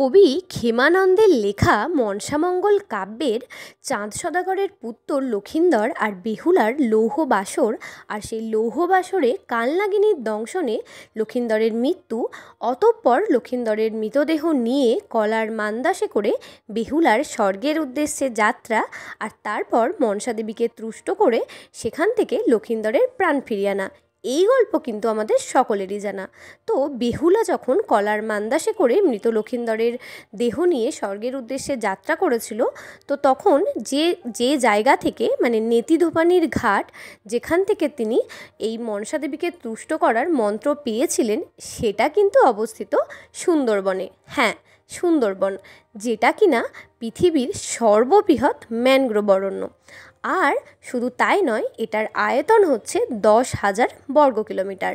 কবি ক্ষেমানন্দের লেখা মনসামঙ্গল কাব্যের চাঁদ সদাগরের পুত্র লক্ষিন্দর আর বেহুলার লৌহ বাসর আর সেই লৌহ বাসরে কালনাগিনীর দংশনে লক্ষিন্দরের মৃত্যু অতঃপর লক্ষিন্দরের মৃতদেহ নিয়ে কলার মান্দাসে করে বেহুলার স্বর্গের উদ্দেশ্যে যাত্রা আর তারপর মনসাদেবীকে তুষ্ট করে সেখান থেকে লক্ষিন্দরের প্রাণ ফিরিয়ে আনা এই গল্প কিন্তু আমাদের সকলেরই জানা তো বেহুলা যখন কলার মান্দাসে করে মৃত লক্ষিন্দরের দেহ নিয়ে স্বর্গের উদ্দেশ্যে যাত্রা করেছিল তো তখন যে যে জায়গা থেকে মানে নেতিধোপানির ঘাট যেখান থেকে তিনি এই মনসা দেবীকে তুষ্ট করার মন্ত্র পেয়েছিলেন সেটা কিন্তু অবস্থিত সুন্দরবনে হ্যাঁ সুন্দরবন যেটা কিনা পৃথিবীর সর্ববৃহৎ ম্যানগ্রোব অরণ্য আর শুধু তাই নয় এটার আয়তন হচ্ছে দশ হাজার বর্গ কিলোমিটার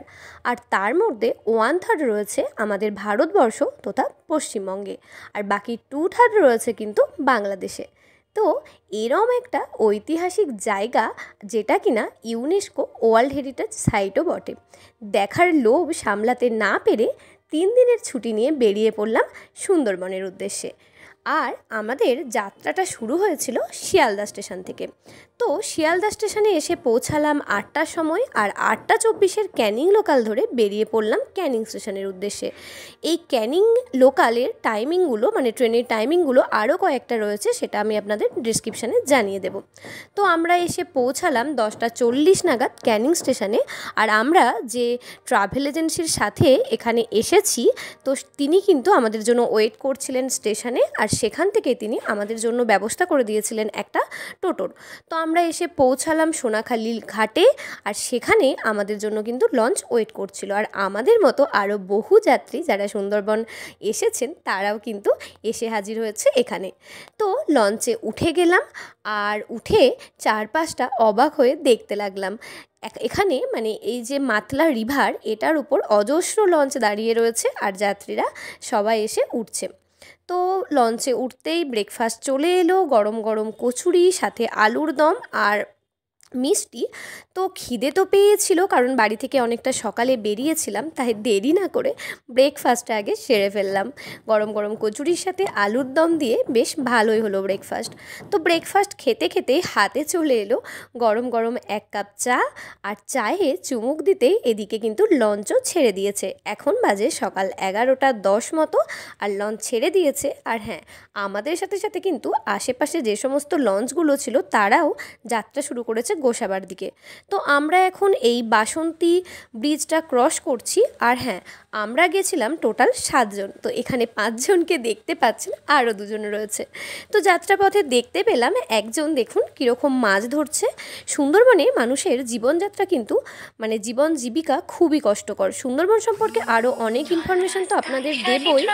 আর তার মধ্যে ওয়ান থার্ড রয়েছে আমাদের ভারতবর্ষ তথা পশ্চিমবঙ্গে আর বাকি টু থার্ড রয়েছে কিন্তু বাংলাদেশে তো এরম একটা ঐতিহাসিক জায়গা যেটা কিনা ইউনেস্কো ওয়ার্ল্ড হেরিটেজ সাইটও বটে দেখার লোভ সামলাতে না পেরে তিন দিনের ছুটি নিয়ে বেরিয়ে পড়লাম সুন্দরবনের উদ্দেশ্যে আর আমাদের যাত্রাটা শুরু হয়েছিল শিয়ালদা স্টেশন থেকে তো শিয়ালদা স্টেশনে এসে পৌঁছালাম আটটার সময় আর আটটা চব্বিশের ক্যানিং লোকাল ধরে বেরিয়ে পড়লাম ক্যানিং স্টেশনের উদ্দেশ্যে এই ক্যানিং লোকালের টাইমিংগুলো মানে ট্রেনের টাইমিংগুলো আরও কয়েকটা রয়েছে সেটা আমি আপনাদের ডিসক্রিপশানে জানিয়ে দেব তো আমরা এসে পৌঁছালাম দশটা চল্লিশ নাগাদ ক্যানিং স্টেশনে আর আমরা যে ট্রাভেল এজেন্সির সাথে এখানে এসেছি তো তিনি কিন্তু আমাদের জন্য ওয়েট করছিলেন স্টেশনে আর সেখান থেকে তিনি আমাদের জন্য ব্যবস্থা করে দিয়েছিলেন একটা টোটোর তো আমরা এসে পৌঁছালাম সোনাখালি ঘাটে আর সেখানে আমাদের জন্য কিন্তু লঞ্চ ওয়েট করছিল আর আমাদের মতো আরও বহু যাত্রী যারা সুন্দরবন এসেছেন তারাও কিন্তু এসে হাজির হয়েছে এখানে তো লঞ্চে উঠে গেলাম আর উঠে চারপাশটা অবাক হয়ে দেখতে লাগলাম এখানে মানে এই যে মাতলা রিভার এটার উপর অজস্র লঞ্চ দাঁড়িয়ে রয়েছে আর যাত্রীরা সবাই এসে উঠছে তো লঞ্চে উঠতেই ব্রেকফাস্ট চলে এলো গরম গরম কচুরি সাথে আলুর দম আর মিষ্টি তো খিদে তো পেয়েছিল কারণ বাড়ি থেকে অনেকটা সকালে বেরিয়েছিলাম তাই দেরি না করে ব্রেকফাস্টটা আগে সেরে ফেললাম গরম গরম কচুরির সাথে আলুর দম দিয়ে বেশ ভালোই হলো ব্রেকফাস্ট তো ব্রেকফাস্ট খেতে খেতে হাতে চলে এলো গরম গরম এক কাপ চা আর চায়ে চুমুক দিতেই এদিকে কিন্তু লঞ্চও ছেড়ে দিয়েছে এখন বাজে সকাল এগারোটা দশ মতো আর লঞ্চ ছেড়ে দিয়েছে আর হ্যাঁ আমাদের সাথে সাথে কিন্তু আশেপাশে যে সমস্ত লঞ্চগুলো ছিল তারাও যাত্রা শুরু করেছে গোসাবার দিকে তো আমরা এখন এই বাসন্তী ব্রিজটা ক্রস করছি আর হ্যাঁ আমরা গেছিলাম টোটাল সাতজন তো এখানে পাঁচজনকে দেখতে পাচ্ছেন আরও দুজন রয়েছে তো যাত্রাপথে দেখতে পেলাম একজন দেখুন কীরকম মাছ ধরছে সুন্দরবনে মানুষের জীবনযাত্রা কিন্তু মানে জীবন জীবিকা খুবই কষ্টকর সুন্দরবন সম্পর্কে আরও অনেক ইনফরমেশান তো আপনাদের দেবই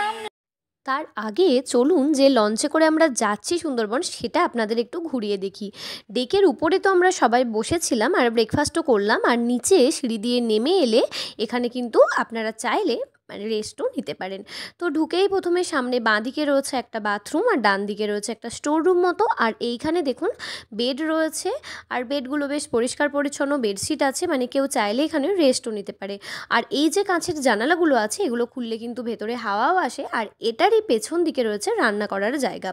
তার আগে চলুন যে লঞ্চে করে আমরা যাচ্ছি সুন্দরবন সেটা আপনাদের একটু ঘুরিয়ে দেখি ডেকের উপরে তো আমরা সবাই বসেছিলাম আর ব্রেকফাস্টও করলাম আর নিচে সিঁড়ি দিয়ে নেমে এলে এখানে কিন্তু আপনারা চাইলে মানে রেস্টও নিতে পারেন তো ঢুকেই প্রথমে সামনে বাঁ দিকে রয়েছে একটা বাথরুম আর ডান দিকে রয়েছে একটা স্টোর রুম মতো আর এইখানে দেখুন বেড রয়েছে আর বেডগুলো বেশ পরিষ্কার পরিচ্ছন্ন বেডশিট আছে মানে কেউ চাইলে এখানে রেস্টও নিতে পারে আর এই যে কাঁচের জানালাগুলো আছে এগুলো খুললে কিন্তু ভেতরে হাওয়াও আসে আর এটারই পেছন দিকে রয়েছে রান্না করার জায়গা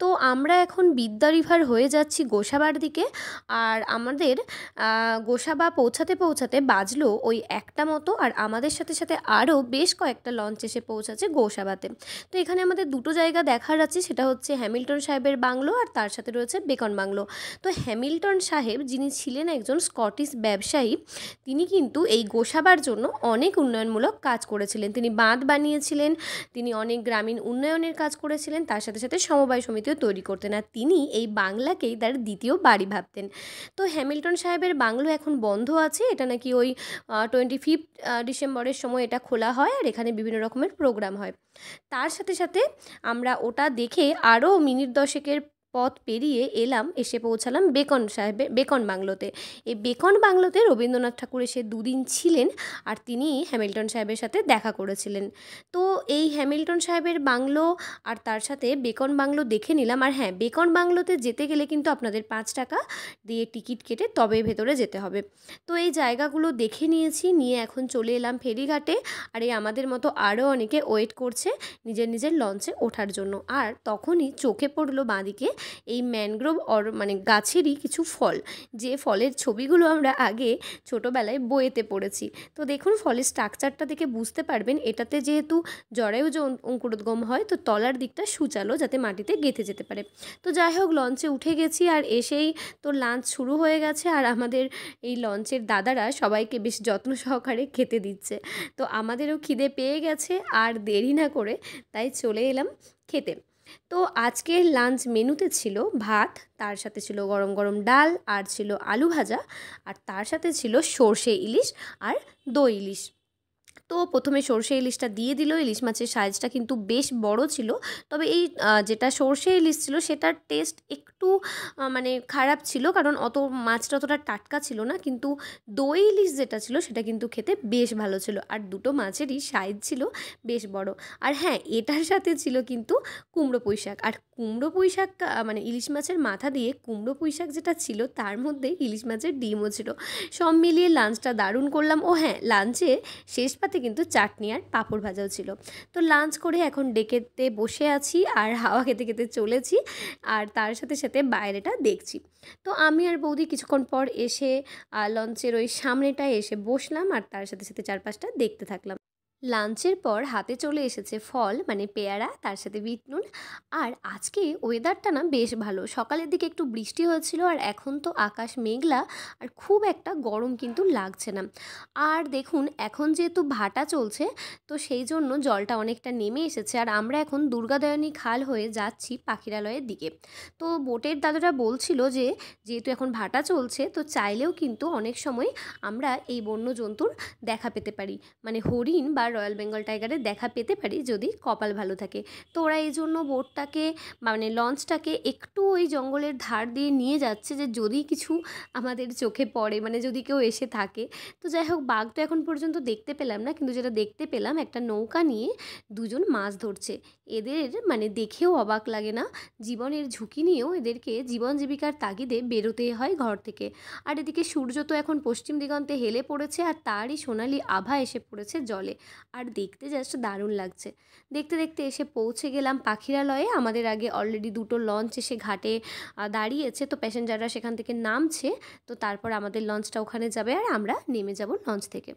তো আমরা এখন বিদ্যা রিভার হয়ে যাচ্ছি গোসাবার দিকে আর আমাদের গোসাবা পৌঁছাতে পৌঁছাতে বাজলো ওই একটা মতো আর আমাদের সাথে সাথে আরও বেশ বেশ কয়েকটা লঞ্চ এসে পৌঁছাচ্ছে গৌসাবাতে তো এখানে আমাদের দুটো জায়গা দেখার আছে সেটা হচ্ছে হ্যামিল্টন সাহেবের বাংলো আর তার সাথে রয়েছে বেকন বাংলো তো হ্যামিল্টন সাহেব যিনি ছিলেন একজন স্কটিশ ব্যবসায়ী তিনি কিন্তু এই গোসাবার জন্য অনেক উন্নয়নমূলক কাজ করেছিলেন তিনি বাঁধ বানিয়েছিলেন তিনি অনেক গ্রামীণ উন্নয়নের কাজ করেছিলেন তার সাথে সাথে সমবায় সমিতিও তৈরি করতেন আর তিনি এই বাংলাকেই তার দ্বিতীয় বাড়ি ভাবতেন তো হ্যামিল্টন সাহেবের বাংলো এখন বন্ধ আছে এটা নাকি ওই টোয়েন্টি ফিফথ ডিসেম্বরের সময় এটা খোলা হয় হয় আর এখানে বিভিন্ন রকমের প্রোগ্রাম হয় তার সাথে সাথে আমরা ওটা দেখে আরও মিনিট দশেকের পথ পেরিয়ে এলাম এসে পৌঁছালাম বেকন সাহেবে বেকন বাংলোতে এই বেকন বাংলোতে রবীন্দ্রনাথ ঠাকুর এসে দুদিন ছিলেন আর তিনি হ্যামিল্টন সাহেবের সাথে দেখা করেছিলেন তো এই হ্যামিল্টন সাহেবের বাংলো আর তার সাথে বেকন বাংলো দেখে নিলাম আর হ্যাঁ বেকন বাংলোতে যেতে গেলে কিন্তু আপনাদের পাঁচ টাকা দিয়ে টিকিট কেটে তবে ভেতরে যেতে হবে তো এই জায়গাগুলো দেখে নিয়েছি নিয়ে এখন চলে এলাম ফেরিঘাটে আর এই আমাদের মতো আরও অনেকে ওয়েট করছে নিজের নিজের লঞ্চে ওঠার জন্য আর তখনই চোখে পড়লো বাঁদিকে এই ম্যানগ্রোভ অর মানে গাছেরই কিছু ফল যে ফলের ছবিগুলো আমরা আগে ছোটোবেলায় বইয়েতে পড়েছি তো দেখুন ফলের স্ট্রাকচারটা দেখে বুঝতে পারবেন এটাতে যেহেতু জরায়ু যে অঙ্কুরোদ্গম হয় তো তলার দিকটা সুচালো যাতে মাটিতে গেঁথে যেতে পারে তো যাই হোক লঞ্চে উঠে গেছি আর এসেই তো লাঞ্চ শুরু হয়ে গেছে আর আমাদের এই লঞ্চের দাদারা সবাইকে বেশ যত্ন সহকারে খেতে দিচ্ছে তো আমাদেরও খিদে পেয়ে গেছে আর দেরি না করে তাই চলে এলাম খেতে তো আজকের লাঞ্চ মেনুতে ছিল ভাত তার সাথে ছিল গরম গরম ডাল আর ছিল আলু ভাজা আর তার সাথে ছিল সর্ষে ইলিশ আর দই ইলিশ তো প্রথমে সর্ষে ইলিশটা দিয়ে দিল ইলিশ মাছের সাইজটা কিন্তু বেশ বড় ছিল তবে এই যেটা সর্ষে ইলিশ ছিল সেটার টেস্ট একটু মানে খারাপ ছিল কারণ অত মাছটা অতটা টাটকা ছিল না কিন্তু দই ইলিশ যেটা ছিল সেটা কিন্তু খেতে বেশ ভালো ছিল আর দুটো মাছেরই সাইজ ছিল বেশ বড় আর হ্যাঁ এটার সাথে ছিল কিন্তু কুমড়ো পুঁই শাক আর কুমড়ো পুঁই শাক মানে ইলিশ মাছের মাথা দিয়ে কুমড়ো পুঁই শাক যেটা ছিল তার মধ্যে ইলিশ মাছের ডিমও ছিল সব মিলিয়ে লাঞ্চটা দারুণ করলাম ও হ্যাঁ লাঞ্চে শেষ পাতে কিন্তু চাটনি আর পাঁপড় ভাজাও ছিল তো লাঞ্চ করে এখন ডেকেতে বসে আছি আর হাওয়া খেতে খেতে চলেছি আর তার সাথে সাথে বাইরেটা দেখছি তো আমি আর বৌদি কিছুক্ষণ পর এসে লঞ্চের ওই সামনেটায় এসে বসলাম আর তার সাথে সাথে চারপাশটা দেখতে থাকলাম লাঞ্চের পর হাতে চলে এসেছে ফল মানে পেয়ারা তার সাথে বিটনুন আর আজকে ওয়েদারটা না বেশ ভালো সকালের দিকে একটু বৃষ্টি হয়েছিল আর এখন তো আকাশ মেঘলা আর খুব একটা গরম কিন্তু লাগছে না আর দেখুন এখন যেহেতু ভাটা চলছে তো সেই জন্য জলটা অনেকটা নেমে এসেছে আর আমরা এখন দুর্গাদয়নী খাল হয়ে যাচ্ছি পাখিরালয়ের দিকে তো বোটের দাদারা বলছিল যে যেহেতু এখন ভাটা চলছে তো চাইলেও কিন্তু অনেক সময় আমরা এই বন্য জন্তুর দেখা পেতে পারি মানে হরিণ বা রয়্যাল বেঙ্গল টাইগারের দেখা পেতে পারি যদি কপাল ভালো থাকে তো ওরা এই জন্য বোটটাকে মানে লঞ্চটাকে একটু ওই জঙ্গলের ধার দিয়ে নিয়ে যাচ্ছে যে যদি কিছু আমাদের চোখে পড়ে মানে যদি কেউ এসে থাকে তো যাই হোক বাঘ তো এখন পর্যন্ত দেখতে পেলাম না কিন্তু যেটা দেখতে পেলাম একটা নৌকা নিয়ে দুজন মাছ ধরছে এদের মানে দেখেও অবাক লাগে না জীবনের ঝুঁকি নিয়েও এদেরকে জীবন জীবিকার তাগিদে বেরোতে হয় ঘর থেকে আর এদিকে সূর্য তো এখন পশ্চিম দিগন্তে হেলে পড়েছে আর তারই সোনালি আভা এসে পড়েছে জলে আর দেখতে জাস্ট দারুণ লাগছে দেখতে দেখতে এসে পৌঁছে গেলাম পাখিরালয়ে আমাদের আগে অলরেডি দুটো লঞ্চ এসে ঘাটে দাঁড়িয়েছে তো প্যাসেঞ্জাররা সেখান থেকে নামছে তো তারপর আমাদের লঞ্চটা ওখানে যাবে আর আমরা নেমে যাব লঞ্চ থেকে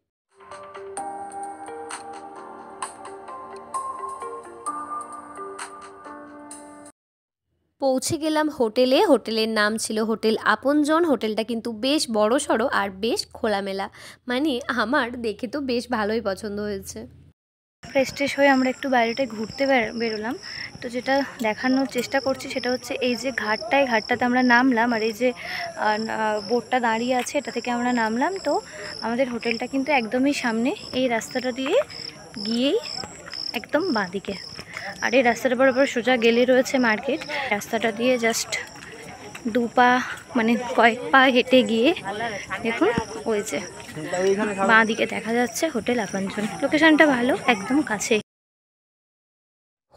পৌঁছে গেলাম হোটেলে হোটেলের নাম ছিল হোটেল আপনজন হোটেলটা কিন্তু বেশ বড় সড়ো আর বেশ খোলামেলা মানে আমার দেখে তো বেশ ভালোই পছন্দ হয়েছে ফ্রেশ ট্রেশ হয়ে আমরা একটু বাইরেটায় ঘুরতে বেরোলাম তো যেটা দেখানোর চেষ্টা করছি সেটা হচ্ছে এই যে ঘাটটায় ঘাটটাতে আমরা নামলাম আর এই যে বোটটা দাঁড়িয়ে আছে এটা থেকে আমরা নামলাম তো আমাদের হোটেলটা কিন্তু একদমই সামনে এই রাস্তাটা দিয়ে গিয়েই একদম বাঁদিকে আর এই রাস্তাটা বরাবর সোজা গেলে রয়েছে মার্কেট রাস্তাটা দিয়ে জাস্ট দু পা মানে কয়েক পা হেঁটে গিয়ে দেখুন ওই যে বাঁ দিকে দেখা যাচ্ছে হোটেল আপাঞ্জন লোকেশনটা ভালো একদম কাছে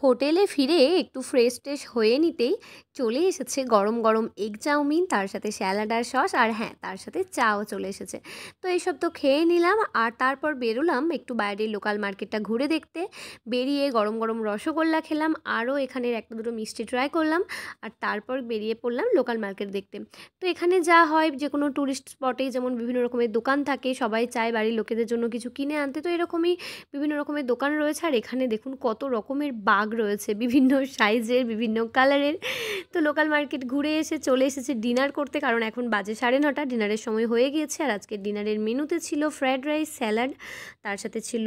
হোটেলে ফিরে একটু ফ্রেশ ট্রেশ হয়ে নিতেই চলে এসেছে গরম গরম এগ চাউমিন তার সাথে স্যালাড আর সস আর হ্যাঁ তার সাথে চাও চলে এসেছে তো এইসব তো খেয়ে নিলাম আর তারপর বেরোলাম একটু বাইরের লোকাল মার্কেটটা ঘুরে দেখতে বেরিয়ে গরম গরম রসগোল্লা খেলাম আরও এখানের একটা দুটো মিষ্টি ট্রাই করলাম আর তারপর বেরিয়ে পড়লাম লোকাল মার্কেট দেখতে তো এখানে যা হয় যে কোনো ট্যুরিস্ট স্পটে যেমন বিভিন্ন রকমের দোকান থাকে সবাই চায় বাড়ির লোকেদের জন্য কিছু কিনে আনতে তো এরকমই বিভিন্ন রকমের দোকান রয়েছে আর এখানে দেখুন কত রকমের বাঘ মাগ রয়েছে বিভিন্ন সাইজের বিভিন্ন কালারের তো লোকাল মার্কেট ঘুরে এসে চলে এসেছে ডিনার করতে কারণ এখন বাজে সাড়ে নটা ডিনারের সময় হয়ে গিয়েছে আর আজকে ডিনারের মেনুতে ছিল ফ্রায়েড রাইস স্যালাড তার সাথে ছিল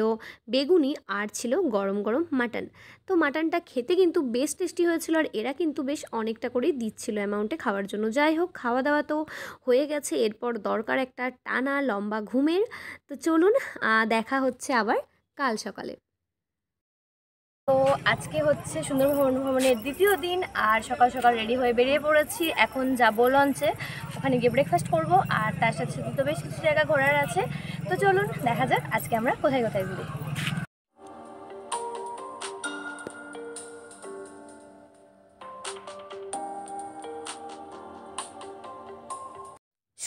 বেগুনি আর ছিল গরম গরম মাটন তো মাটনটা খেতে কিন্তু বেশ টেস্টি হয়েছিল আর এরা কিন্তু বেশ অনেকটা করেই দিচ্ছিল অ্যামাউন্টে খাওয়ার জন্য যাই হোক খাওয়া দাওয়া তো হয়ে গেছে এরপর দরকার একটা টানা লম্বা ঘুমের তো চলুন দেখা হচ্ছে আবার কাল সকালে তো আজকে হচ্ছে সুন্দরবন ভ্রমণের দ্বিতীয় দিন আর সকাল সকাল রেডি হয়ে বেরিয়ে পড়েছি এখন যাব লঞ্চে ওখানে গিয়ে ব্রেকফাস্ট করব আর তার সাথে সাথে তো বেশ কিছু জায়গা ঘোরার আছে তো চলুন দেখা যাক আজকে আমরা কোথায় কোথায় ঘুরি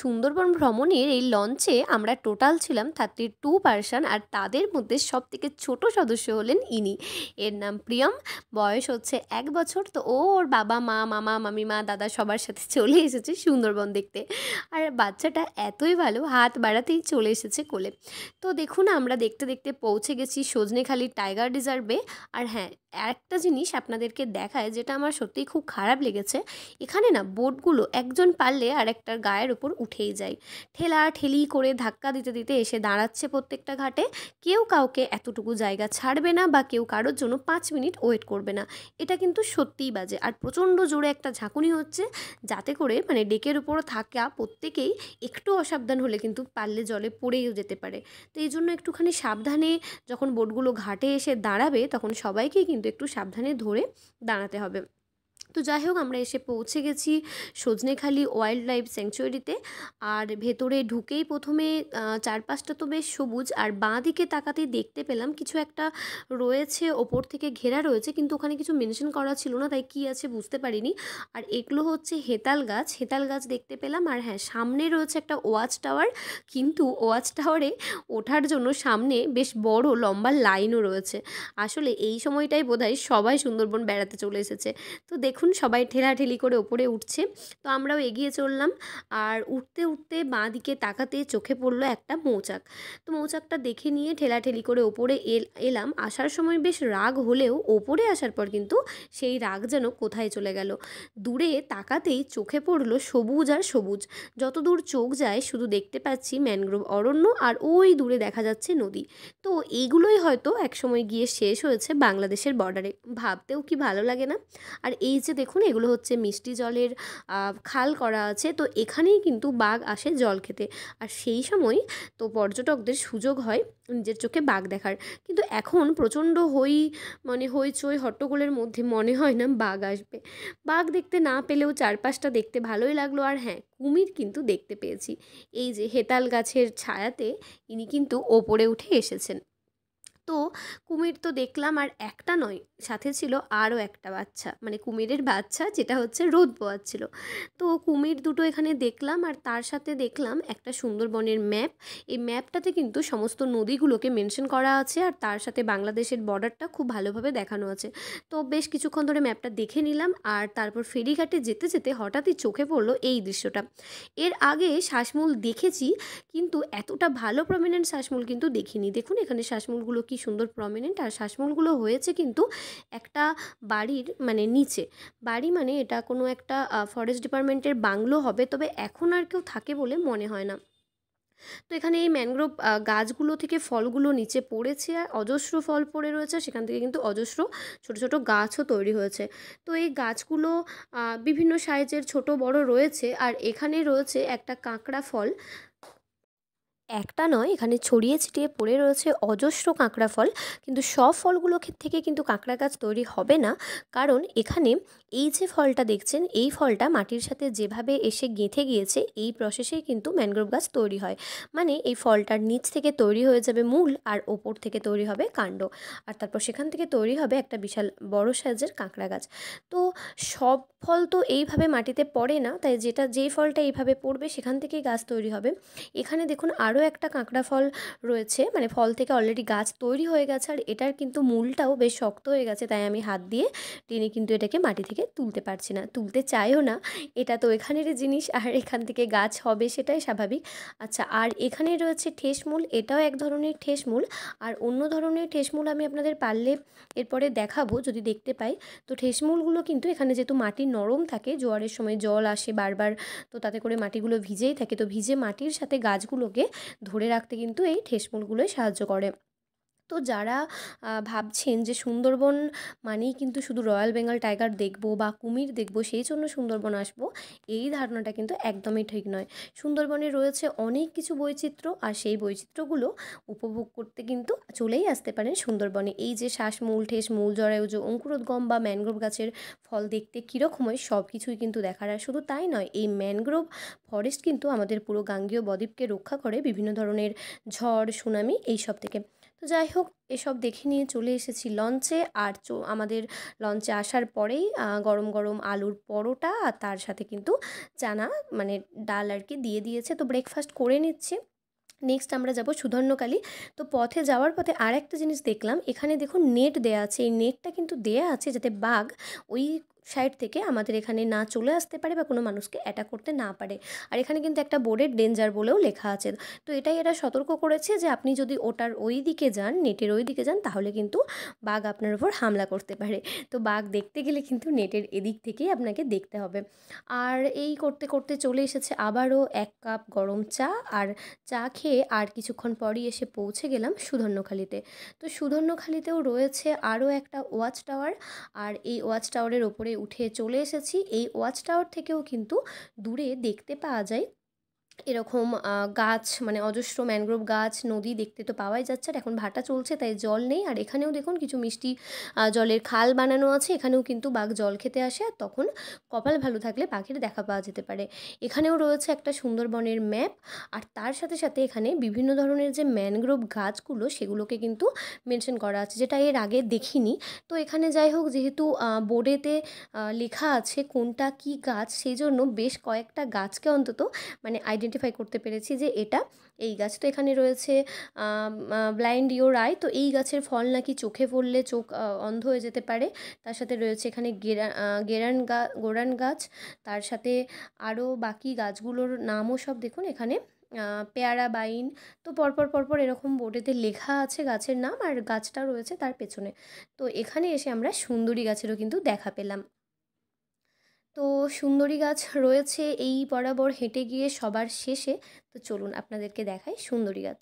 সুন্দরবন ভ্রমণের এই লঞ্চে আমরা টোটাল ছিলাম থার্টি টু পার্সন আর তাদের মধ্যে সব থেকে ছোটো সদস্য হলেন ইনি এর নাম প্রিয়ম বয়স হচ্ছে এক বছর তো ও ওর বাবা মা মামা মামিমা দাদা সবার সাথে চলে এসেছে সুন্দরবন দেখতে আর বাচ্চাটা এতই ভালো হাত বাড়াতেই চলে এসেছে কোলে তো দেখুন আমরা দেখতে দেখতে পৌঁছে গেছি সজনেখালি টাইগার রিজার্ভে আর হ্যাঁ একটা জিনিস আপনাদেরকে দেখায় যেটা আমার সত্যিই খুব খারাপ লেগেছে এখানে না বোটগুলো একজন পারলে আর একটার গায়ের উপর উঠেই যায় ঠেলা ঠেলি করে ধাক্কা দিতে দিতে এসে দাঁড়াচ্ছে প্রত্যেকটা ঘাটে কেউ কাউকে এতটুকু জায়গা ছাড়বে না বা কেউ কারোর জন্য পাঁচ মিনিট ওয়েট করবে না এটা কিন্তু সত্যিই বাজে আর প্রচণ্ড জোরে একটা ঝাঁকুনি হচ্ছে যাতে করে মানে ডেকের উপর থাকা প্রত্যেকেই একটু অসাবধান হলে কিন্তু পারলে জলে পড়েও যেতে পারে তো এই জন্য একটুখানি সাবধানে যখন বোটগুলো ঘাটে এসে দাঁড়াবে তখন সবাইকেই কিন্তু কিন্তু একটু সাবধানে ধরে দাঁড়াতে হবে তো যাই হোক আমরা এসে পৌঁছে গেছি সজনেখালি ওয়াইল্ড লাইফ স্যাংচুয়ারিতে আর ভেতরে ঢুকেই প্রথমে চারপাশটা তো বেশ সবুজ আর বাঁ দিকে তাকাতেই দেখতে পেলাম কিছু একটা রয়েছে ওপর থেকে ঘেরা রয়েছে কিন্তু ওখানে কিছু মেনশন করা ছিল না তাই কি আছে বুঝতে পারিনি আর এগুলো হচ্ছে হেতাল গাছ হেতাল গাছ দেখতে পেলাম আর হ্যাঁ সামনে রয়েছে একটা ওয়াচ টাওয়ার কিন্তু ওয়াচ টাওয়ারে ওঠার জন্য সামনে বেশ বড় লম্বা লাইনও রয়েছে আসলে এই সময়টাই বোধহয় সবাই সুন্দরবন বেড়াতে চলে এসেছে তো দেখুন দেখুন সবাই ঠেলাঠেলি করে ওপরে উঠছে তো আমরাও এগিয়ে চললাম আর উঠতে উঠতে বাঁ দিকে তাকাতে চোখে পড়লো একটা মৌচাক তো মৌচাকটা দেখে নিয়ে ঠেলাঠেলি করে ওপরে এলাম আসার সময় বেশ রাগ হলেও ওপরে আসার পর কিন্তু সেই রাগ যেন কোথায় চলে গেল দূরে তাকাতেই চোখে পড়লো সবুজ আর সবুজ যত দূর চোখ যায় শুধু দেখতে পাচ্ছি ম্যানগ্রোভ অরণ্য আর ওই দূরে দেখা যাচ্ছে নদী তো এইগুলোই হয়তো একসময় গিয়ে শেষ হয়েছে বাংলাদেশের বর্ডারে ভাবতেও কি ভালো লাগে না আর এই যে দেখুন এগুলো হচ্ছে মিষ্টি জলের খাল করা আছে তো এখানেই কিন্তু বাঘ আসে জল খেতে আর সেই সময় তো পর্যটকদের সুযোগ হয় নিজের চোখে বাঘ দেখার কিন্তু এখন প্রচণ্ড হই মানে হইচই হট্টগোলের মধ্যে মনে হয় না বাঘ আসবে বাঘ দেখতে না পেলেও চারপাশটা দেখতে ভালোই লাগলো আর হ্যাঁ কুমির কিন্তু দেখতে পেয়েছি এই যে হেতাল গাছের ছায়াতে ইনি কিন্তু ওপরে উঠে এসেছেন তো কুমির তো দেখলাম আর একটা নয় সাথে ছিল আরও একটা বাচ্চা মানে কুমিরের বাচ্চা যেটা হচ্ছে রোদ পোয়াচ্ছিল তো কুমির দুটো এখানে দেখলাম আর তার সাথে দেখলাম একটা সুন্দরবনের ম্যাপ এই ম্যাপটাতে কিন্তু সমস্ত নদীগুলোকে মেনশন করা আছে আর তার সাথে বাংলাদেশের বর্ডারটা খুব ভালোভাবে দেখানো আছে তো বেশ কিছুক্ষণ ধরে ম্যাপটা দেখে নিলাম আর তারপর ফেরিঘাটে যেতে যেতে হঠাৎই চোখে পড়ল এই দৃশ্যটা এর আগে শ্বাসমূল দেখেছি কিন্তু এতটা ভালো প্রমিনেন্ট শ্বাসমূল কিন্তু দেখিনি দেখুন এখানে শ্বাসমূলগুলো কি কি সুন্দর প্রমিনেন্ট আর শ্বাসমূলগুলো হয়েছে কিন্তু একটা বাড়ির মানে নিচে বাড়ি মানে এটা কোনো একটা ফরেস্ট ডিপার্টমেন্টের বাংলো হবে তবে এখন আর কেউ থাকে বলে মনে হয় না তো এখানে এই ম্যানগ্রোভ গাছগুলো থেকে ফলগুলো নিচে পড়েছে আর অজস্র ফল পড়ে রয়েছে সেখান থেকে কিন্তু অজস্র ছোট ছোট গাছও তৈরি হয়েছে তো এই গাছগুলো বিভিন্ন সাইজের ছোট বড় রয়েছে আর এখানে রয়েছে একটা কাঁকড়া ফল একটা নয় এখানে ছড়িয়ে ছিটিয়ে পড়ে রয়েছে অজস্র কাঁকড়া ফল কিন্তু সব ফলগুলো থেকে কিন্তু কাঁকড়া গাছ তৈরি হবে না কারণ এখানে এই যে ফলটা দেখছেন এই ফলটা মাটির সাথে যেভাবে এসে গেঁথে গিয়েছে এই প্রসেসেই কিন্তু ম্যানগ্রোভ গাছ তৈরি হয় মানে এই ফলটার নিচ থেকে তৈরি হয়ে যাবে মূল আর ওপর থেকে তৈরি হবে কাণ্ড আর তারপর সেখান থেকে তৈরি হবে একটা বিশাল বড় সাইজের কাঁকড়া গাছ তো সব ফল তো এইভাবে মাটিতে পড়ে না তাই যেটা যে ফলটা এইভাবে পড়বে সেখান থেকেই গাছ তৈরি হবে এখানে দেখুন আর আরও একটা কাঁকড়া ফল রয়েছে মানে ফল থেকে অলরেডি গাছ তৈরি হয়ে গেছে আর এটার কিন্তু মূলটাও বেশ শক্ত হয়ে গেছে তাই আমি হাত দিয়ে টেনে কিন্তু এটাকে মাটি থেকে তুলতে পারছি না তুলতে চাইও না এটা তো এখানেরই জিনিস আর এখান থেকে গাছ হবে সেটাই স্বাভাবিক আচ্ছা আর এখানে রয়েছে ঠেসমূল এটাও এক ধরনের ঠেসমূল আর অন্য ধরনের ঠেসমূল আমি আপনাদের পারলে এরপরে দেখাবো যদি দেখতে পাই তো ঠেসমূলগুলো কিন্তু এখানে যেহেতু মাটি নরম থাকে জোয়ারের সময় জল আসে বারবার তো তাতে করে মাটিগুলো ভিজেই থাকে তো ভিজে মাটির সাথে গাছগুলোকে ধরে রাখতে কিন্তু এই ঠেসমূলগুলোই সাহায্য করে তো যারা ভাবছেন যে সুন্দরবন মানেই কিন্তু শুধু রয়্যাল বেঙ্গল টাইগার দেখব বা কুমির দেখব সেই জন্য সুন্দরবন আসবো এই ধারণাটা কিন্তু একদমই ঠিক নয় সুন্দরবনে রয়েছে অনেক কিছু বৈচিত্র্য আর সেই বৈচিত্র্যগুলো উপভোগ করতে কিন্তু চলেই আসতে পারেন সুন্দরবনে এই যে শ্বাসমূল ঠেস মূল জরায়ুজ অঙ্কুরোদ্গম বা ম্যানগ্রোভ গাছের ফল দেখতে কীরকম হয় সব কিছুই কিন্তু দেখার আর শুধু তাই নয় এই ম্যানগ্রোভ ফরেস্ট কিন্তু আমাদের পুরো গাঙ্গীয় বদ্বীপকে রক্ষা করে বিভিন্ন ধরনের ঝড় সুনামি এইসব থেকে তো যাই হোক এসব দেখে নিয়ে চলে এসেছি লঞ্চে আর আমাদের লঞ্চে আসার পরেই গরম গরম আলুর পরোটা আর তার সাথে কিন্তু চানা মানে ডাল আর কি দিয়ে দিয়েছে তো ব্রেকফাস্ট করে নিচ্ছে নেক্সট আমরা যাব সুধর্ণকালী তো পথে যাওয়ার পথে আর একটা জিনিস দেখলাম এখানে দেখুন নেট দেয়া আছে এই নেটটা কিন্তু দেয়া আছে যাতে বাঘ ওই সাইড থেকে আমাদের এখানে না চলে আসতে পারে বা কোনো মানুষকে অ্যাটাক করতে না পারে আর এখানে কিন্তু একটা বোর্ডের ডেঞ্জার বলেও লেখা আছে তো এটাই এরা সতর্ক করেছে যে আপনি যদি ওটার ওই দিকে যান নেটের ওই দিকে যান তাহলে কিন্তু বাঘ আপনার উপর হামলা করতে পারে তো বাঘ দেখতে গেলে কিন্তু নেটের এদিক থেকেই আপনাকে দেখতে হবে আর এই করতে করতে চলে এসেছে আবারও এক কাপ গরম চা আর চা খেয়ে আর কিছুক্ষণ পরই এসে পৌঁছে গেলাম সুধন্যখালিতে তো সুধন্যখালিতেও রয়েছে আরও একটা ওয়াচ টাওয়ার আর এই ওয়াচ টাওয়ারের ওপরে উঠে চলে এসেছি এই ওয়াচ টাওয়ার থেকেও কিন্তু দূরে দেখতে পাওয়া যায় এরকম গাছ মানে অজস্র ম্যানগ্রোভ গাছ নদী দেখতে তো পাওয়াই যাচ্ছে আর এখন ভাটা চলছে তাই জল নেই আর এখানেও দেখুন কিছু মিষ্টি জলের খাল বানানো আছে এখানেও কিন্তু বাঘ জল খেতে আসে আর তখন কপাল ভালো থাকলে পাখির দেখা পাওয়া যেতে পারে এখানেও রয়েছে একটা সুন্দরবনের ম্যাপ আর তার সাথে সাথে এখানে বিভিন্ন ধরনের যে ম্যানগ্রোভ গাছগুলো সেগুলোকে কিন্তু মেনশন করা আছে যেটা এর আগে দেখিনি তো এখানে যাই হোক যেহেতু বোর্ডেতে লেখা আছে কোনটা কি গাছ সেই জন্য বেশ কয়েকটা গাছকে অন্তত মানে আইডি আইডেন্টিফাই করতে পেরেছি যে এটা এই গাছ তো এখানে রয়েছে ব্লাইন্ড ইয়োর আই তো এই গাছের ফল নাকি চোখে পড়লে চোখ অন্ধ হয়ে যেতে পারে তার সাথে রয়েছে এখানে গেরা গেরান গা গোরান গাছ তার সাথে আরও বাকি গাছগুলোর নামও সব দেখুন এখানে পেয়ারা বাইন তো পরপর পরপর এরকম বোর্ডেতে লেখা আছে গাছের নাম আর গাছটা রয়েছে তার পেছনে তো এখানে এসে আমরা সুন্দরী গাছেরও কিন্তু দেখা পেলাম তো সুন্দরী গাছ রয়েছে এই বরাবর হেঁটে গিয়ে সবার শেষে তো চলুন আপনাদেরকে দেখাই সুন্দরী গাছ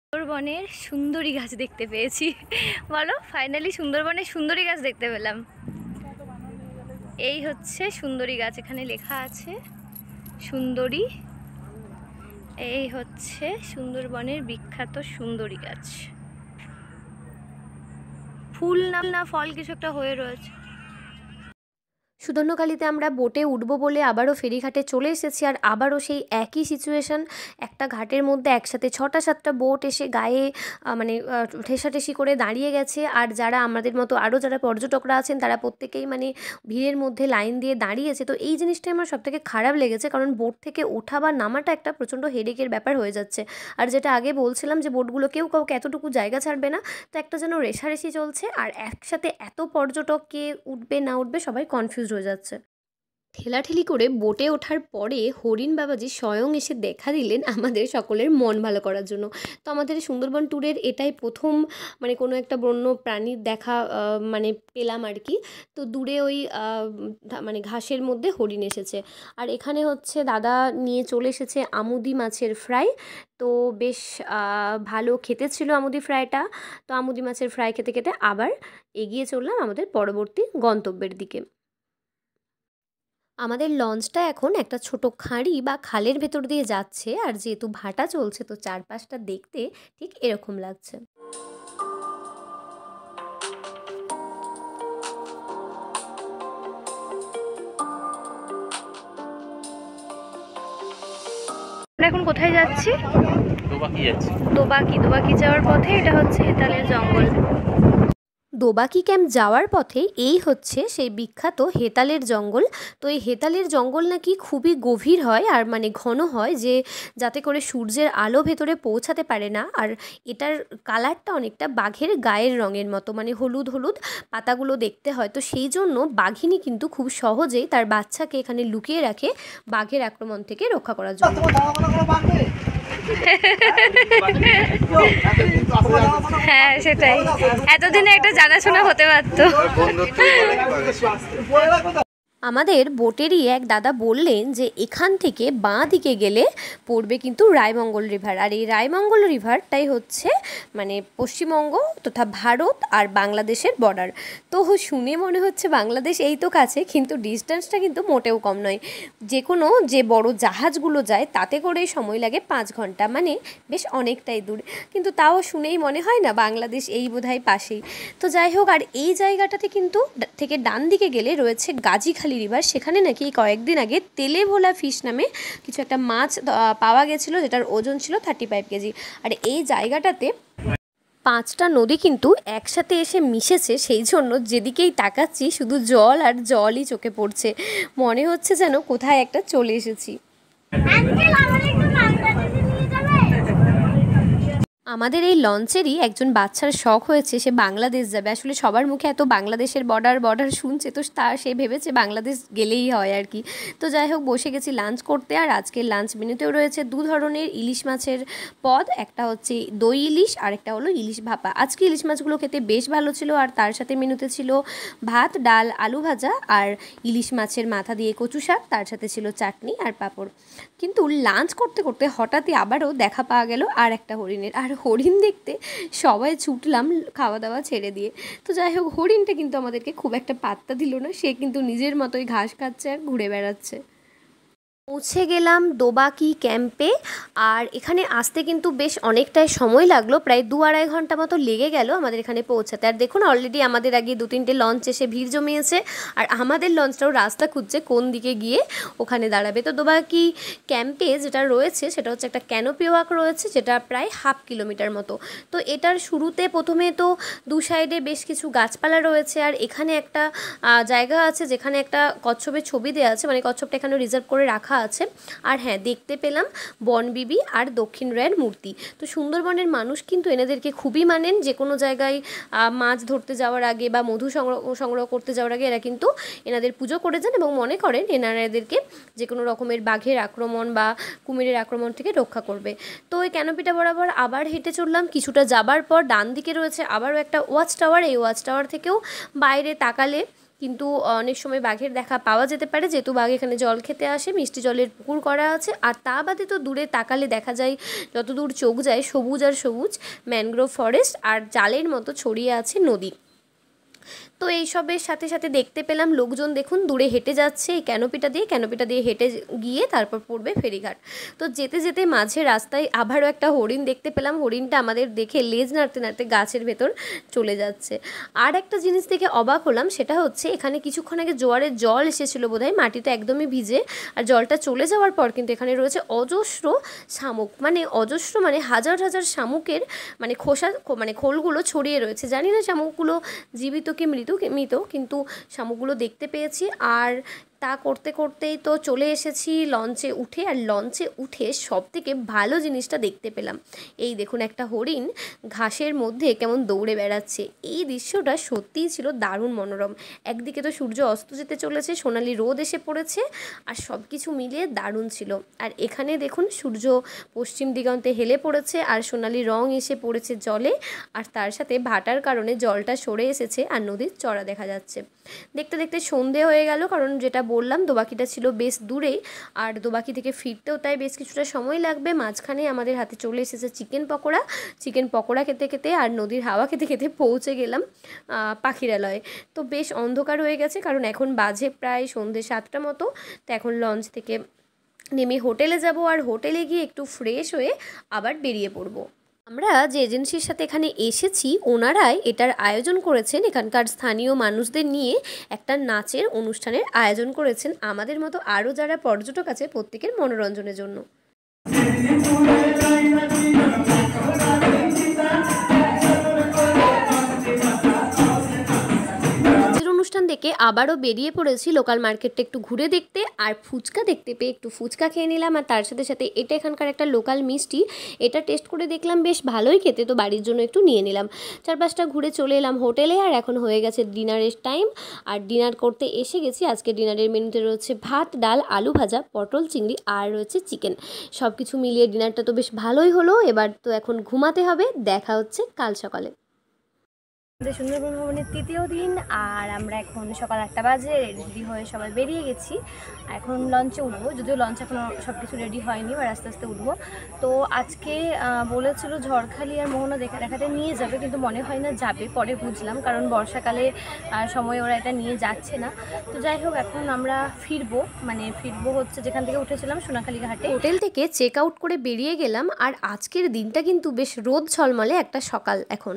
সুন্দরবনের সুন্দরী গাছ দেখতে পেয়েছি বলো ফাইনালি সুন্দরবনের সুন্দরী গাছ দেখতে পেলাম এই হচ্ছে সুন্দরী গাছ এখানে লেখা আছে সুন্দরী এই হচ্ছে সুন্দরবনের বিখ্যাত সুন্দরী গাছ ফুল নাম না ফল কিছু একটা হয়ে রয়েছে সুধন্যকালীতে আমরা বোটে উঠবো বলে আবারও ফেরিঘাটে চলে এসেছি আর আবারও সেই একই সিচুয়েশান একটা ঘাটের মধ্যে একসাথে ছটা সাতটা বোট এসে গায়ে মানে ঠেসাঠেসি করে দাঁড়িয়ে গেছে আর যারা আমাদের মতো আরও যারা পর্যটকরা আছেন তারা প্রত্যেকেই মানে ভিড়ের মধ্যে লাইন দিয়ে দাঁড়িয়েছে তো এই জিনিসটাই আমার সবথেকে খারাপ লেগেছে কারণ বোট থেকে ওঠা বা নামাটা একটা প্রচণ্ড হেডেকের ব্যাপার হয়ে যাচ্ছে আর যেটা আগে বলছিলাম যে বোটগুলো কেউ কাউকে এতটুকু জায়গা ছাড়বে না তো একটা যেন রেশারেশি চলছে আর একসাথে এত পর্যটক কে উঠবে না উঠবে সবাই কনফিউজ হয়ে যাচ্ছে ঠেলাঠেলি করে বোটে ওঠার পরে হরিণ বাবাজি স্বয়ং এসে দেখা দিলেন আমাদের সকলের মন ভালো করার জন্য তো আমাদের সুন্দরবন ট্যুরের এটাই প্রথম মানে কোনো একটা বন্য প্রাণীর দেখা মানে পেলাম আর কি তো দূরে ওই মানে ঘাসের মধ্যে হরিণ এসেছে আর এখানে হচ্ছে দাদা নিয়ে চলে এসেছে আমুদি মাছের ফ্রাই তো বেশ ভালো খেতে ছিল আমুদি ফ্রাইটা তো আমুদি মাছের ফ্রাই খেতে খেতে আবার এগিয়ে চললাম আমাদের পরবর্তী গন্তব্যের দিকে আমাদের লঞ্চটা এখন একটা ছোট খাঁড়ি বা খালের ভেতর দিয়ে যাচ্ছে আর যেহেতু ভাটা চলছে তো চারপাশটা দেখতে ঠিক এরকম লাগছে আমরা এখন কোথায় যাচ্ছি দোবাকি যাচ্ছি দোবাকি দোবাকি যাওয়ার পথে এটা হচ্ছে হেতালের জঙ্গল দোবাকি ক্যাম্প যাওয়ার পথে এই হচ্ছে সেই বিখ্যাত হেতালের জঙ্গল তো এই হেতালের জঙ্গল নাকি খুবই গভীর হয় আর মানে ঘন হয় যে যাতে করে সূর্যের আলো ভেতরে পৌঁছাতে পারে না আর এটার কালারটা অনেকটা বাঘের গায়ের রঙের মতো মানে হলুদ হলুদ পাতাগুলো দেখতে হয় তো সেই জন্য বাঘিনী কিন্তু খুব সহজেই তার বাচ্চাকে এখানে লুকিয়ে রাখে বাঘের আক্রমণ থেকে রক্ষা করার জন্য হ্যাঁ সেটাই এতদিনে একটা জানাশোনা হতে পারতো আমাদের বোটেরই এক দাদা বললেন যে এখান থেকে বাঁ দিকে গেলে পড়বে কিন্তু রায়মঙ্গল রিভার আর এই রায়মঙ্গল রিভারটাই হচ্ছে মানে পশ্চিমবঙ্গ তথা ভারত আর বাংলাদেশের বর্ডার তো শুনে মনে হচ্ছে বাংলাদেশ এই তো কাছে কিন্তু ডিস্টেন্সটা কিন্তু মোটেও কম নয় যে কোনো যে বড় জাহাজগুলো যায় তাতে করেই সময় লাগে পাঁচ ঘন্টা মানে বেশ অনেকটাই দূরে কিন্তু তাও শুনেই মনে হয় না বাংলাদেশ এই বোধহয় পাশেই তো যাই হোক আর এই জায়গাটাতে কিন্তু থেকে ডান দিকে গেলে রয়েছে গাজীখালি কর্ণফুলি রিভার সেখানে নাকি কয়েকদিন আগে তেলে ভোলা ফিশ নামে কিছু একটা মাছ পাওয়া গেছিলো যেটার ওজন ছিল থার্টি ফাইভ কেজি আর এই জায়গাটাতে পাঁচটা নদী কিন্তু একসাথে এসে মিশেছে সেই জন্য যেদিকেই তাকাচ্ছি শুধু জল আর জলই চোখে পড়ছে মনে হচ্ছে যেন কোথায় একটা চলে এসেছি আমাদের এই লঞ্চেরই একজন বাচ্চার শখ হয়েছে সে বাংলাদেশ যাবে আসলে সবার মুখে এত বাংলাদেশের বর্ডার বর্ডার শুনছে তো তার সে ভেবেছে বাংলাদেশ গেলেই হয় আর কি তো যাই হোক বসে গেছি লাঞ্চ করতে আর আজকের লাঞ্চ মেনুতেও রয়েছে দু ধরনের ইলিশ মাছের পদ একটা হচ্ছে দই ইলিশ আর একটা হলো ইলিশ ভাপা আজকে ইলিশ মাছগুলো খেতে বেশ ভালো ছিল আর তার সাথে মেনুতে ছিল ভাত ডাল আলু ভাজা আর ইলিশ মাছের মাথা দিয়ে কচু শাক তার সাথে ছিল চাটনি আর পাঁপড় কিন্তু লাঞ্চ করতে করতে হঠাৎই আবারও দেখা পাওয়া গেল আর একটা হরিণের আর হরিণ দেখতে সবাই ছুটলাম খাওয়া দাওয়া ছেড়ে দিয়ে তো যাই হোক হরিণটা কিন্তু আমাদেরকে খুব একটা পাত্তা দিল না সে কিন্তু নিজের মতোই ঘাস খাচ্ছে আর ঘুরে বেড়াচ্ছে পৌঁছে গেলাম দোবাকি ক্যাম্পে আর এখানে আসতে কিন্তু বেশ অনেকটাই সময় লাগলো প্রায় দু আড়াই ঘন্টা মতো লেগে গেল আমাদের এখানে পৌঁছাতে আর দেখুন অলরেডি আমাদের আগে দু তিনটে লঞ্চ এসে ভিড় জমিয়েছে আর আমাদের লঞ্চটাও রাস্তা খুঁজছে কোন দিকে গিয়ে ওখানে দাঁড়াবে তো দোবাকি ক্যাম্পে যেটা রয়েছে সেটা হচ্ছে একটা ক্যানোপি ওয়াক রয়েছে যেটা প্রায় হাফ কিলোমিটার মতো তো এটার শুরুতে প্রথমে তো দু সাইডে বেশ কিছু গাছপালা রয়েছে আর এখানে একটা জায়গা আছে যেখানে একটা কচ্ছপের ছবি দেওয়া আছে মানে কচ্ছপটা এখানে রিজার্ভ করে রাখা রাখা আছে আর হ্যাঁ দেখতে পেলাম বনবিবি আর দক্ষিণ রায়ের মূর্তি তো সুন্দরবনের মানুষ কিন্তু এনাদেরকে খুবই মানেন যে কোনো জায়গায় মাছ ধরতে যাওয়ার আগে বা মধু সংগ্রহ সংগ্রহ করতে যাওয়ার আগে এরা কিন্তু এনাদের পুজো করে যান এবং মনে করেন এনারা এদেরকে যে কোনো রকমের বাঘের আক্রমণ বা কুমিরের আক্রমণ থেকে রক্ষা করবে তো ওই ক্যানোপিটা বরাবর আবার হেঁটে চললাম কিছুটা যাবার পর ডান দিকে রয়েছে আবারও একটা ওয়াচ টাওয়ার এই ওয়াচ টাওয়ার থেকেও বাইরে তাকালে কিন্তু অনেক সময় বাঘের দেখা পাওয়া যেতে পারে যেহেতু বাঘ এখানে জল খেতে আসে মিষ্টি জলের পুকুর করা আছে আর তা বাদে তো দূরে তাকালে দেখা যায় যতদূর চোখ যায় সবুজ আর সবুজ ম্যানগ্রোভ ফরেস্ট আর জালের মতো ছড়িয়ে আছে নদী তো এইসবের সাথে সাথে দেখতে পেলাম লোকজন দেখুন দূরে হেঁটে যাচ্ছে এই ক্যানোপিটা দিয়ে ক্যানোপিটা দিয়ে হেঁটে গিয়ে তারপর পড়বে ফেরিঘাট তো যেতে যেতে মাঝে রাস্তায় আবারও একটা হরিণ দেখতে পেলাম হরিণটা আমাদের দেখে লেজ নাড়তে নাড়তে গাছের ভেতর চলে যাচ্ছে আর একটা জিনিস দেখে অবাক হলাম সেটা হচ্ছে এখানে কিছুক্ষণ আগে জোয়ারের জল এসেছিলো বোধহয় মাটিতে একদমই ভিজে আর জলটা চলে যাওয়ার পর কিন্তু এখানে রয়েছে অজস্র শামুক মানে অজস্র মানে হাজার হাজার শামুকের মানে খোসা মানে খোলগুলো ছড়িয়ে রয়েছে জানি না শামুকগুলো জীবিত কি মৃত মৃত কিন্তু শামুকগুলো দেখতে পেয়েছি আর তা করতে করতেই তো চলে এসেছি লঞ্চে উঠে আর লঞ্চে উঠে সব থেকে ভালো জিনিসটা দেখতে পেলাম এই দেখুন একটা হরিণ ঘাসের মধ্যে কেমন দৌড়ে বেড়াচ্ছে এই দৃশ্যটা সত্যিই ছিল দারুণ মনোরম একদিকে তো সূর্য অস্ত যেতে চলেছে সোনালি রোদ এসে পড়েছে আর সব কিছু মিলিয়ে দারুণ ছিল আর এখানে দেখুন সূর্য পশ্চিম দিগন্তে হেলে পড়েছে আর সোনালি রং এসে পড়েছে জলে আর তার সাথে ভাটার কারণে জলটা সরে এসেছে আর নদীর চড়া দেখা যাচ্ছে দেখতে দেখতে সন্ধে হয়ে গেল কারণ যেটা বললাম দোবাকিটা ছিল বেশ দূরেই আর দোবাকি থেকে ফিরতেও তাই বেশ কিছুটা সময় লাগবে মাঝখানে আমাদের হাতে চলে এসেছে চিকেন পকোড়া চিকেন পকোড়া খেতে খেতে আর নদীর হাওয়া খেতে খেতে পৌঁছে গেলাম পাখিরালয়ে তো বেশ অন্ধকার হয়ে গেছে কারণ এখন বাজে প্রায় সন্ধ্যে সাতটা মতো তো এখন লঞ্চ থেকে নেমে হোটেলে যাব আর হোটেলে গিয়ে একটু ফ্রেশ হয়ে আবার বেরিয়ে পড়বো আমরা যে এজেন্সির সাথে এখানে এসেছি ওনারাই এটার আয়োজন করেছেন এখানকার স্থানীয় মানুষদের নিয়ে একটা নাচের অনুষ্ঠানের আয়োজন করেছেন আমাদের মতো আরও যারা পর্যটক আছে প্রত্যেকের মনোরঞ্জনের জন্য থেকে আবারও বেরিয়ে পড়েছি লোকাল মার্কেটটা একটু ঘুরে দেখতে আর ফুচকা দেখতে পেয়ে একটু ফুচকা খেয়ে নিলাম আর তার সাথে সাথে এটা এখানকার একটা লোকাল মিষ্টি এটা টেস্ট করে দেখলাম বেশ ভালোই খেতে তো বাড়ির জন্য একটু নিয়ে নিলাম চারপাশটা ঘুরে চলে এলাম হোটেলে আর এখন হয়ে গেছে ডিনারের টাইম আর ডিনার করতে এসে গেছি আজকে ডিনারের মেনুতে রয়েছে ভাত ডাল আলু ভাজা পটল চিংড়ি আর রয়েছে চিকেন সব কিছু মিলিয়ে ডিনারটা তো বেশ ভালোই হলো এবার তো এখন ঘুমাতে হবে দেখা হচ্ছে কাল সকালে আমাদের সুন্দরবন ভ্রমণের তৃতীয় দিন আর আমরা এখন সকাল আটটা বাজে রেডি হয়ে সবাই বেরিয়ে গেছি এখন লঞ্চে উঠবো যদিও লঞ্চ এখনও সব কিছু রেডি হয়নি বা আস্তে আস্তে উঠবো তো আজকে বলেছিল ঝড়খালি আর মোহনা দেখা দেখাতে নিয়ে যাবে কিন্তু মনে হয় না যাবে পরে বুঝলাম কারণ বর্ষাকালে সময় ওরা এটা নিয়ে যাচ্ছে না তো যাই হোক এখন আমরা ফিরবো মানে ফিরবো হচ্ছে যেখান থেকে উঠেছিলাম সোনাখালী ঘাটে হোটেল থেকে চেক আউট করে বেরিয়ে গেলাম আর আজকের দিনটা কিন্তু বেশ রোদ ঝলমলে একটা সকাল এখন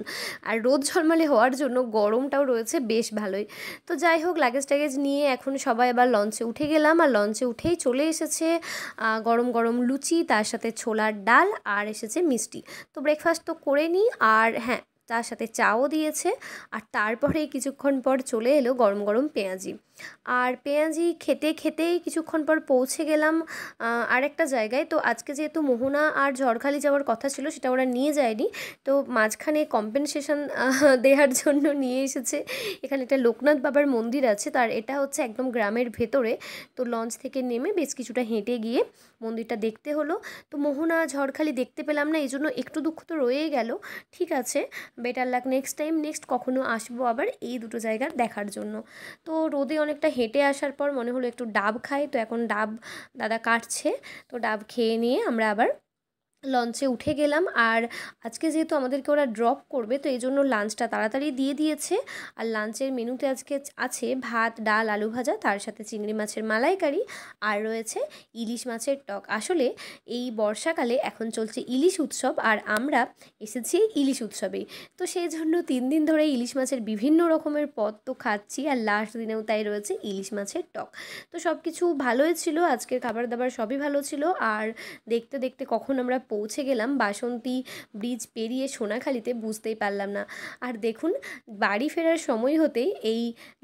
আর রোদ ঝলমলে হওয়ার জন্য গরমটাও রয়েছে বেশ ভালোই তো যাই হোক লাগেজ ট্যাগেজ নিয়ে এখন সবাই আবার লঞ্চে উঠে গেলাম আর লঞ্চে উঠেই চলে এসেছে গরম গরম লুচি তার সাথে ছোলার ডাল আর এসেছে মিষ্টি তো ব্রেকফাস্ট তো করে নিই আর হ্যাঁ তার সাথে চাও দিয়েছে আর তারপরে কিছুক্ষণ পর চলে এলো গরম গরম পেঁয়াজি আর পেঁয়াজি খেতে খেতেই কিছুক্ষণ পর পৌঁছে গেলাম আর একটা জায়গায় তো আজকে যেহেতু মোহনা আর ঝড়খালি যাওয়ার কথা ছিল সেটা ওরা নিয়ে যায়নি তো মাঝখানে কম্পেনসেশন দেওয়ার জন্য নিয়ে এসেছে এখানে একটা লোকনাথ বাবার মন্দির আছে তার এটা হচ্ছে একদম গ্রামের ভেতরে তো লঞ্চ থেকে নেমে বেশ কিছুটা হেঁটে গিয়ে মন্দিরটা দেখতে হলো তো মোহনা ঝড়খালি দেখতে পেলাম না এই জন্য একটু দুঃখ তো রয়ে গেল ঠিক আছে better luck next time next কখনো আসবো আবার এই দুটো জায়গা দেখার জন্য তো রোদে অনেকটা হেঁটে আসার পর মনে হলো একটু ডাব খাই তো এখন ডাব দাদা কাটছে তো ডাব খেয়ে নিয়ে আমরা আবার লঞ্চে উঠে গেলাম আর আজকে যেহেতু আমাদেরকে ওরা ড্রপ করবে তো এই জন্য লাঞ্চটা তাড়াতাড়ি দিয়ে দিয়েছে আর লাঞ্চের মেনুতে আজকে আছে ভাত ডাল আলু ভাজা তার সাথে চিংড়ি মাছের মালাইকারি আর রয়েছে ইলিশ মাছের টক আসলে এই বর্ষাকালে এখন চলছে ইলিশ উৎসব আর আমরা এসেছি ইলিশ উৎসবে তো সেই জন্য তিন দিন ধরে ইলিশ মাছের বিভিন্ন রকমের পদ তো খাচ্ছি আর লাস্ট দিনেও তাই রয়েছে ইলিশ মাছের টক তো সব কিছু ভালোই ছিল আজকের খাবার দাবার সবই ভালো ছিল আর দেখতে দেখতে কখন আমরা পৌঁছে গেলাম বাসন্তী ব্রিজ পেরিয়ে সোনাখালিতে বুঝতেই পারলাম না আর দেখুন বাড়ি ফেরার সময় হতেই এই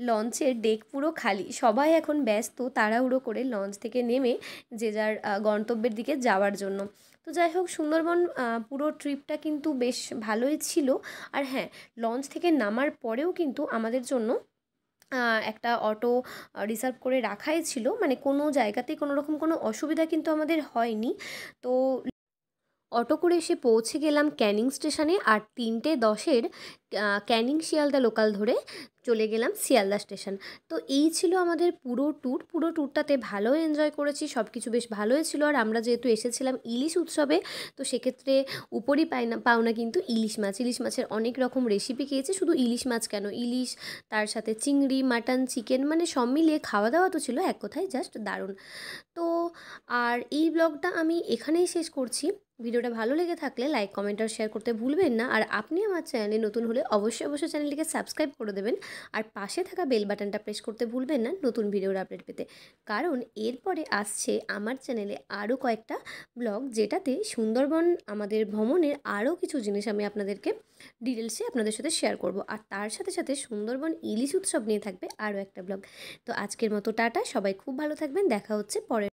লঞ্চের ডেক পুরো খালি সবাই এখন ব্যস্ত তাড়াহুড়ো করে লঞ্চ থেকে নেমে যে যার গন্তব্যের দিকে যাওয়ার জন্য তো যাই হোক সুন্দরবন পুরো ট্রিপটা কিন্তু বেশ ভালোই ছিল আর হ্যাঁ লঞ্চ থেকে নামার পরেও কিন্তু আমাদের জন্য একটা অটো রিজার্ভ করে রাখাই ছিল মানে কোনো জায়গাতেই কোনো রকম কোনো অসুবিধা কিন্তু আমাদের হয়নি তো অটো করে এসে পৌঁছে গেলাম ক্যানিং স্টেশনে আর তিনটে দশের ক্যানিং শিয়ালদা লোকাল ধরে চলে গেলাম শিয়ালদা স্টেশন তো এই ছিল আমাদের পুরো ট্যুর পুরো ট্যুরটাতে ভালো এনজয় করেছি সব কিছু বেশ ভালোই ছিল আর আমরা যেহেতু এসেছিলাম ইলিশ উৎসবে তো সেক্ষেত্রে উপরই পাই না পাওনা কিন্তু ইলিশ মাছ ইলিশ মাছের অনেক রকম রেসিপি খেয়েছে শুধু ইলিশ মাছ কেন ইলিশ তার সাথে চিংড়ি মাটন চিকেন মানে সব মিলিয়ে খাওয়া দাওয়া তো ছিল এক কথায় জাস্ট দারুণ তো আর এই ব্লগটা আমি এখানেই শেষ করছি ভিডিওটা ভালো লেগে থাকলে লাইক কমেন্ট আর শেয়ার করতে ভুলবেন না আর আপনি আমার চ্যানেলে নতুন হলে অবশ্যই অবশ্যই চ্যানেলটিকে সাবস্ক্রাইব করে দেবেন আর পাশে থাকা বেল বাটনটা প্রেস করতে ভুলবেন না নতুন ভিডিওর আপডেট পেতে কারণ এরপরে আসছে আমার চ্যানেলে আরও কয়েকটা ব্লগ যেটাতে সুন্দরবন আমাদের ভ্রমণের আরও কিছু জিনিস আমি আপনাদেরকে ডিটেলসে আপনাদের সাথে শেয়ার করব আর তার সাথে সাথে সুন্দরবন ইলিশ উৎসব নিয়ে থাকবে আরও একটা ব্লগ তো আজকের মতো টাটা সবাই খুব ভালো থাকবেন দেখা হচ্ছে পরের